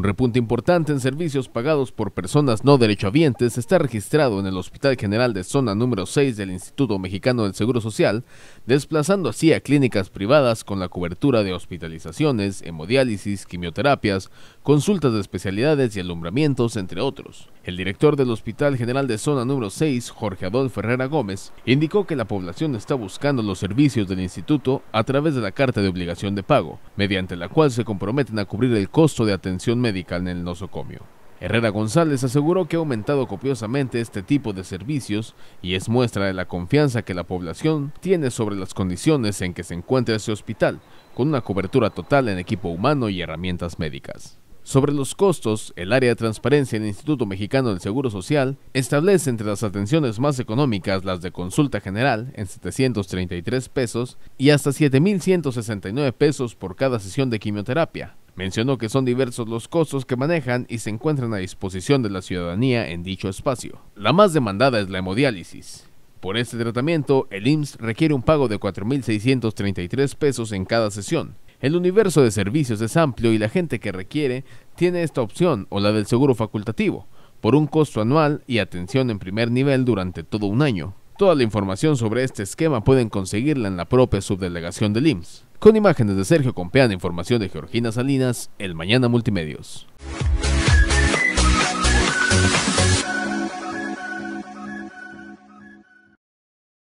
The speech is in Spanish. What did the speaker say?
Un repunte importante en servicios pagados por personas no derechohabientes está registrado en el Hospital General de Zona número 6 del Instituto Mexicano del Seguro Social, desplazando así a clínicas privadas con la cobertura de hospitalizaciones, hemodiálisis, quimioterapias, consultas de especialidades y alumbramientos, entre otros. El director del Hospital General de Zona número 6, Jorge Adolfo Herrera Gómez, indicó que la población está buscando los servicios del instituto a través de la carta de obligación de pago, mediante la cual se comprometen a cubrir el costo de atención médica médica en el nosocomio. Herrera González aseguró que ha aumentado copiosamente este tipo de servicios y es muestra de la confianza que la población tiene sobre las condiciones en que se encuentra ese hospital, con una cobertura total en equipo humano y herramientas médicas. Sobre los costos, el área de transparencia del Instituto Mexicano del Seguro Social establece entre las atenciones más económicas las de consulta general en 733 pesos y hasta 7.169 pesos por cada sesión de quimioterapia, Mencionó que son diversos los costos que manejan y se encuentran a disposición de la ciudadanía en dicho espacio. La más demandada es la hemodiálisis. Por este tratamiento, el IMSS requiere un pago de 4.633 pesos en cada sesión. El universo de servicios es amplio y la gente que requiere tiene esta opción o la del seguro facultativo, por un costo anual y atención en primer nivel durante todo un año, Toda la información sobre este esquema pueden conseguirla en la propia subdelegación del IMSS. Con imágenes de Sergio Compeán, e información de Georgina Salinas, El Mañana Multimedios.